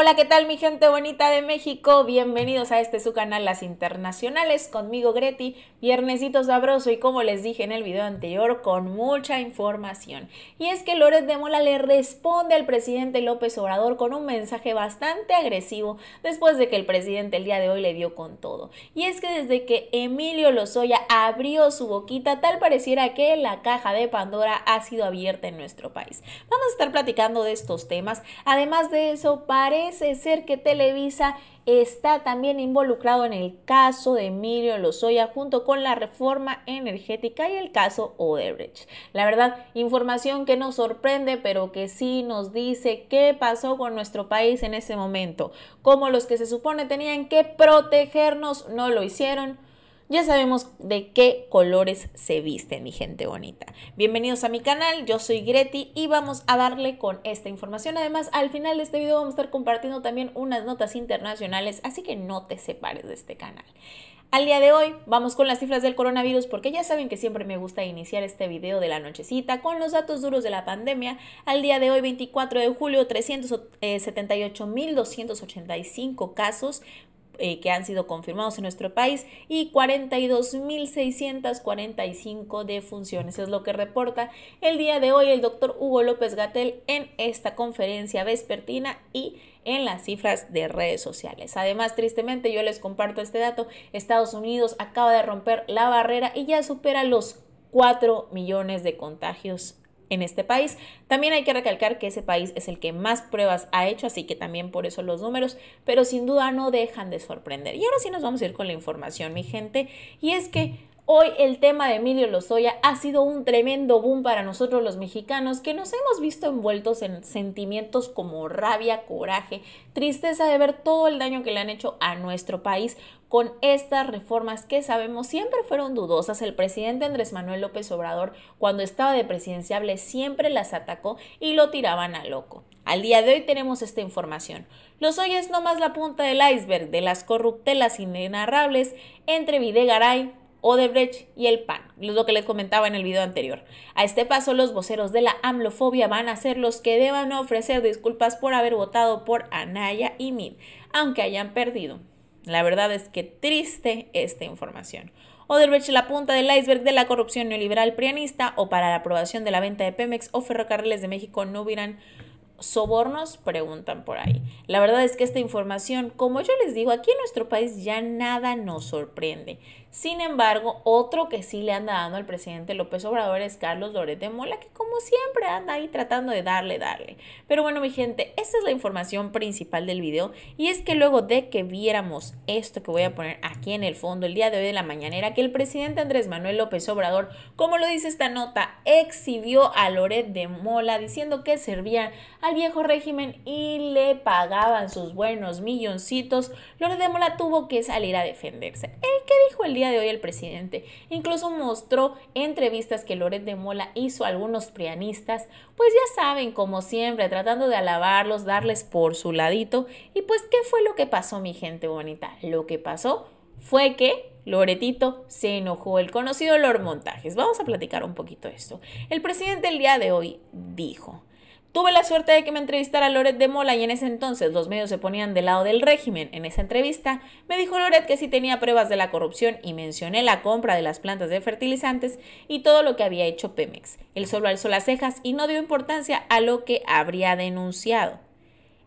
Hola, ¿qué tal mi gente bonita de México? Bienvenidos a este su canal Las Internacionales, conmigo Greti, viernesito sabroso y como les dije en el video anterior, con mucha información. Y es que Loret de Mola le responde al presidente López Obrador con un mensaje bastante agresivo después de que el presidente el día de hoy le dio con todo. Y es que desde que Emilio Lozoya abrió su boquita, tal pareciera que la caja de Pandora ha sido abierta en nuestro país. Vamos a estar platicando de estos temas, además de eso, parece ser que Televisa está también involucrado en el caso de Emilio Lozoya junto con la reforma energética y el caso Odebrecht. La verdad, información que nos sorprende, pero que sí nos dice qué pasó con nuestro país en ese momento. Como los que se supone tenían que protegernos no lo hicieron ya sabemos de qué colores se visten, mi gente bonita. Bienvenidos a mi canal, yo soy Greti y vamos a darle con esta información. Además, al final de este video vamos a estar compartiendo también unas notas internacionales, así que no te separes de este canal. Al día de hoy vamos con las cifras del coronavirus porque ya saben que siempre me gusta iniciar este video de la nochecita con los datos duros de la pandemia. Al día de hoy 24 de julio 378.285 eh, casos, eh, que han sido confirmados en nuestro país y 42.645 funciones Es lo que reporta el día de hoy el doctor Hugo López Gatel en esta conferencia vespertina y en las cifras de redes sociales. Además, tristemente, yo les comparto este dato, Estados Unidos acaba de romper la barrera y ya supera los 4 millones de contagios en este país. También hay que recalcar que ese país es el que más pruebas ha hecho, así que también por eso los números, pero sin duda no dejan de sorprender. Y ahora sí nos vamos a ir con la información, mi gente, y es que Hoy el tema de Emilio Lozoya ha sido un tremendo boom para nosotros los mexicanos que nos hemos visto envueltos en sentimientos como rabia, coraje, tristeza de ver todo el daño que le han hecho a nuestro país con estas reformas que sabemos siempre fueron dudosas. El presidente Andrés Manuel López Obrador, cuando estaba de presidenciable, siempre las atacó y lo tiraban a loco. Al día de hoy tenemos esta información. Lozoya hoy es nomás la punta del iceberg de las corruptelas inenarrables entre Videgaray, Odebrecht y el PAN, lo que les comentaba en el video anterior. A este paso, los voceros de la amlofobia van a ser los que deban ofrecer disculpas por haber votado por Anaya y Mid, aunque hayan perdido. La verdad es que triste esta información. Odebrecht la punta del iceberg de la corrupción neoliberal prianista o para la aprobación de la venta de Pemex o Ferrocarriles de México no hubieran sobornos, preguntan por ahí. La verdad es que esta información, como yo les digo, aquí en nuestro país ya nada nos sorprende. Sin embargo, otro que sí le anda dando al presidente López Obrador es Carlos Loret de Mola, que como siempre anda ahí tratando de darle, darle. Pero bueno, mi gente, esta es la información principal del video y es que luego de que viéramos esto que voy a poner aquí en el fondo el día de hoy de la mañanera, que el presidente Andrés Manuel López Obrador, como lo dice esta nota, exhibió a Loret de Mola diciendo que servía a viejo régimen y le pagaban sus buenos milloncitos, Loret de Mola tuvo que salir a defenderse. ¿El que dijo el día de hoy el presidente? Incluso mostró entrevistas que Loret de Mola hizo a algunos prianistas, pues ya saben, como siempre, tratando de alabarlos, darles por su ladito. Y pues, ¿qué fue lo que pasó, mi gente bonita? Lo que pasó fue que Loretito se enojó, el conocido Lord Montajes. Vamos a platicar un poquito esto. El presidente el día de hoy dijo, Tuve la suerte de que me entrevistara Loret de Mola y en ese entonces los medios se ponían del lado del régimen. En esa entrevista me dijo Loret que sí tenía pruebas de la corrupción y mencioné la compra de las plantas de fertilizantes y todo lo que había hecho Pemex. Él solo alzó las cejas y no dio importancia a lo que habría denunciado.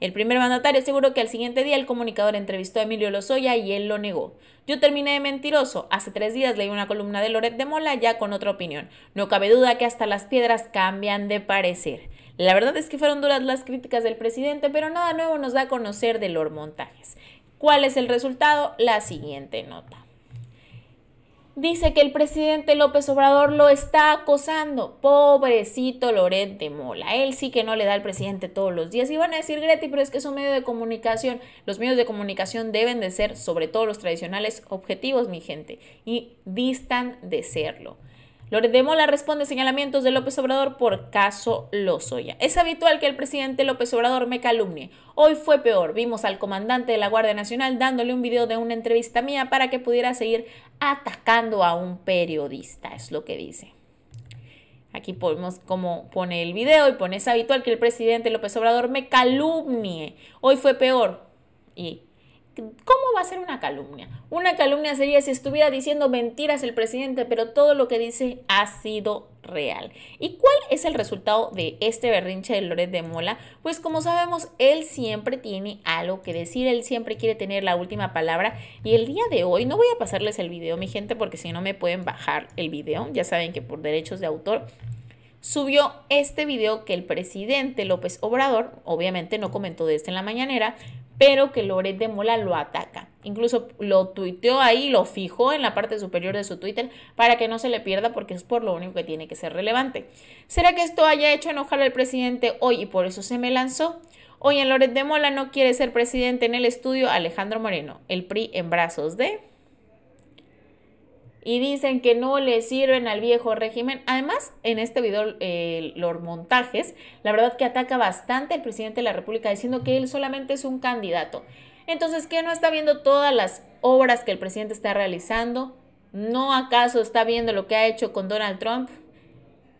El primer mandatario aseguró que al siguiente día el comunicador entrevistó a Emilio Lozoya y él lo negó. Yo terminé de mentiroso. Hace tres días leí una columna de Loret de Mola ya con otra opinión. No cabe duda que hasta las piedras cambian de parecer. La verdad es que fueron duras las críticas del presidente, pero nada nuevo nos da a conocer de los montajes. ¿Cuál es el resultado? La siguiente nota. Dice que el presidente López Obrador lo está acosando. Pobrecito Lorente Mola. Él sí que no le da al presidente todos los días. Y van a decir, Greti, pero es que es un medio de comunicación. Los medios de comunicación deben de ser, sobre todo los tradicionales, objetivos, mi gente. Y distan de serlo. Loret de Mola responde señalamientos de López Obrador por caso Lozoya. Es habitual que el presidente López Obrador me calumnie. Hoy fue peor. Vimos al comandante de la Guardia Nacional dándole un video de una entrevista mía para que pudiera seguir atacando a un periodista, es lo que dice. Aquí ponemos como pone el video y pone es habitual que el presidente López Obrador me calumnie. Hoy fue peor. Y ¿Cómo va a ser una calumnia? Una calumnia sería si estuviera diciendo mentiras el presidente, pero todo lo que dice ha sido real. ¿Y cuál es el resultado de este berrinche de Loret de Mola? Pues como sabemos, él siempre tiene algo que decir, él siempre quiere tener la última palabra y el día de hoy, no voy a pasarles el video, mi gente, porque si no me pueden bajar el video, ya saben que por derechos de autor subió este video que el presidente López Obrador, obviamente no comentó de este en la mañanera, pero que Loret de Mola lo ataca. Incluso lo tuiteó ahí, lo fijó en la parte superior de su Twitter para que no se le pierda porque es por lo único que tiene que ser relevante. ¿Será que esto haya hecho enojar al presidente hoy y por eso se me lanzó? Hoy en Loret de Mola no quiere ser presidente en el estudio Alejandro Moreno, el PRI en brazos de y dicen que no le sirven al viejo régimen. Además, en este video, eh, los montajes, la verdad que ataca bastante al presidente de la República diciendo que él solamente es un candidato. Entonces, ¿qué no está viendo todas las obras que el presidente está realizando? ¿No acaso está viendo lo que ha hecho con Donald Trump?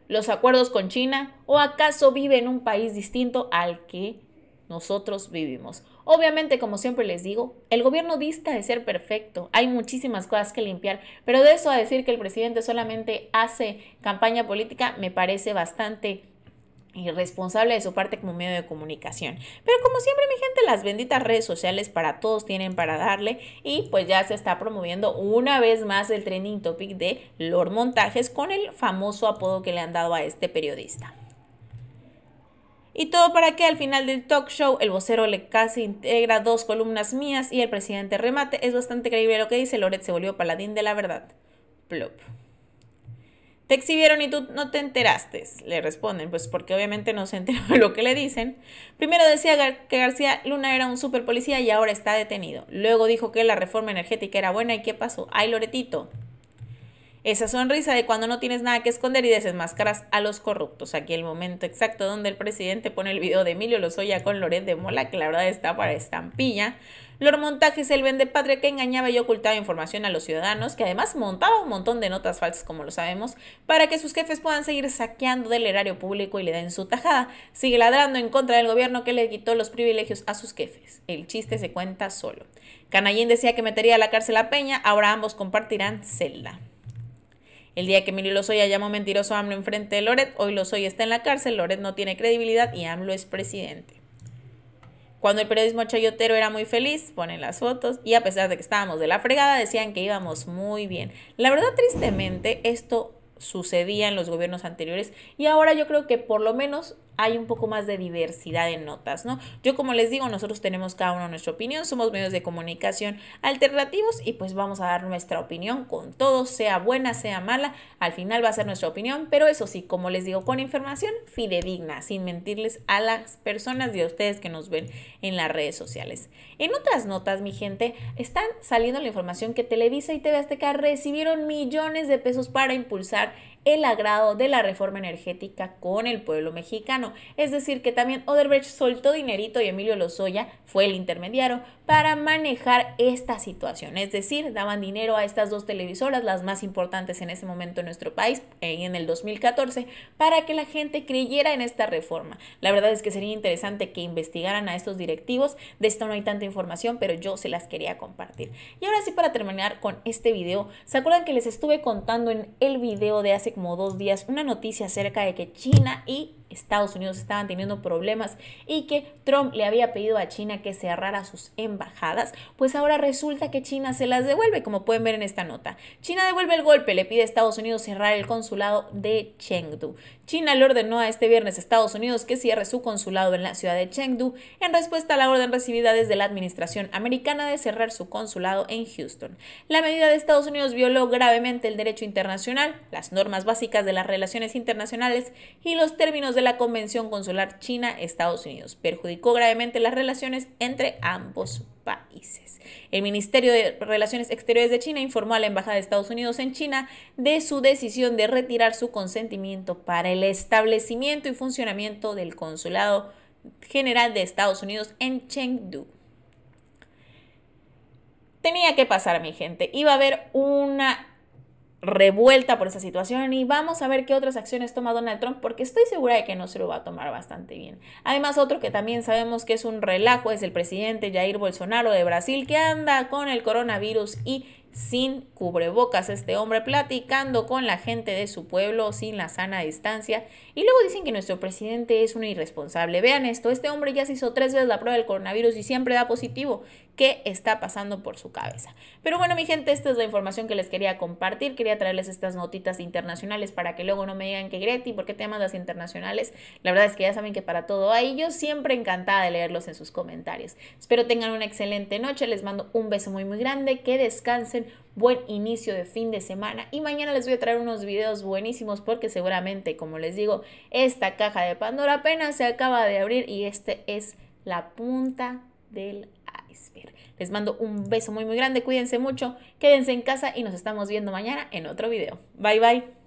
¿Los acuerdos con China? ¿O acaso vive en un país distinto al que nosotros vivimos? Obviamente, como siempre les digo, el gobierno dista de ser perfecto, hay muchísimas cosas que limpiar, pero de eso a decir que el presidente solamente hace campaña política me parece bastante irresponsable de su parte como medio de comunicación. Pero como siempre, mi gente, las benditas redes sociales para todos tienen para darle y pues ya se está promoviendo una vez más el trending topic de Lord Montajes con el famoso apodo que le han dado a este periodista. Y todo para que al final del talk show el vocero le casi integra dos columnas mías y el presidente remate. Es bastante creíble lo que dice, Loret se volvió paladín de la verdad. Plop. Te exhibieron y tú no te enteraste, le responden, pues porque obviamente no se enteró de lo que le dicen. Primero decía que García Luna era un super policía y ahora está detenido. Luego dijo que la reforma energética era buena y ¿qué pasó? Ay, Loretito, esa sonrisa de cuando no tienes nada que esconder y desenmascaras a los corruptos. Aquí el momento exacto donde el presidente pone el video de Emilio Lozoya con Loret de Mola, que la verdad está para estampilla. Los montajes, el vende padre que engañaba y ocultaba información a los ciudadanos, que además montaba un montón de notas falsas, como lo sabemos, para que sus jefes puedan seguir saqueando del erario público y le den su tajada. Sigue ladrando en contra del gobierno que le quitó los privilegios a sus jefes. El chiste se cuenta solo. Canallín decía que metería a la cárcel a Peña, ahora ambos compartirán celda. El día que Emilio Lozoya llamó mentiroso a AMLO enfrente de Loret, hoy Lozoya está en la cárcel, Loret no tiene credibilidad y AMLO es presidente. Cuando el periodismo chayotero era muy feliz, ponen las fotos y a pesar de que estábamos de la fregada, decían que íbamos muy bien. La verdad, tristemente, esto sucedía en los gobiernos anteriores y ahora yo creo que por lo menos hay un poco más de diversidad en notas, ¿no? Yo como les digo, nosotros tenemos cada uno nuestra opinión, somos medios de comunicación alternativos y pues vamos a dar nuestra opinión con todo, sea buena, sea mala, al final va a ser nuestra opinión, pero eso sí, como les digo, con información fidedigna, sin mentirles a las personas y a ustedes que nos ven en las redes sociales. En otras notas, mi gente, están saliendo la información que Televisa y TV Azteca recibieron millones de pesos para impulsar el agrado de la reforma energética con el pueblo mexicano. Es decir, que también Oderbrecht soltó dinerito y Emilio Lozoya fue el intermediario para manejar esta situación. Es decir, daban dinero a estas dos televisoras, las más importantes en ese momento en nuestro país, eh, en el 2014, para que la gente creyera en esta reforma. La verdad es que sería interesante que investigaran a estos directivos. De esto no hay tanta información, pero yo se las quería compartir. Y ahora sí, para terminar con este video, ¿se acuerdan que les estuve contando en el video de hace como dos días una noticia acerca de que China y Estados Unidos estaban teniendo problemas y que Trump le había pedido a China que cerrara sus embajadas, pues ahora resulta que China se las devuelve, como pueden ver en esta nota. China devuelve el golpe, le pide a Estados Unidos cerrar el consulado de Chengdu. China le ordenó a este viernes a Estados Unidos que cierre su consulado en la ciudad de Chengdu en respuesta a la orden recibida desde la administración americana de cerrar su consulado en Houston. La medida de Estados Unidos violó gravemente el derecho internacional, las normas básicas de las relaciones internacionales y los términos de la Convención Consular China-Estados Unidos. Perjudicó gravemente las relaciones entre ambos países. El Ministerio de Relaciones Exteriores de China informó a la Embajada de Estados Unidos en China de su decisión de retirar su consentimiento para el establecimiento y funcionamiento del Consulado General de Estados Unidos en Chengdu. Tenía que pasar, mi gente. Iba a haber una revuelta por esa situación y vamos a ver qué otras acciones toma Donald Trump porque estoy segura de que no se lo va a tomar bastante bien. Además, otro que también sabemos que es un relajo es el presidente Jair Bolsonaro de Brasil que anda con el coronavirus y sin cubrebocas este hombre platicando con la gente de su pueblo sin la sana distancia y luego dicen que nuestro presidente es un irresponsable. Vean esto, este hombre ya se hizo tres veces la prueba del coronavirus y siempre da positivo. ¿Qué está pasando por su cabeza? Pero bueno, mi gente, esta es la información que les quería compartir. Quería traerles estas notitas internacionales para que luego no me digan que Greti, ¿por qué te mandas las internacionales? La verdad es que ya saben que para todo hay. Yo siempre encantada de leerlos en sus comentarios. Espero tengan una excelente noche. Les mando un beso muy, muy grande. Que descansen buen inicio de fin de semana y mañana les voy a traer unos videos buenísimos porque seguramente, como les digo, esta caja de Pandora apenas se acaba de abrir y este es la punta del iceberg. Les mando un beso muy muy grande, cuídense mucho, quédense en casa y nos estamos viendo mañana en otro video. Bye bye.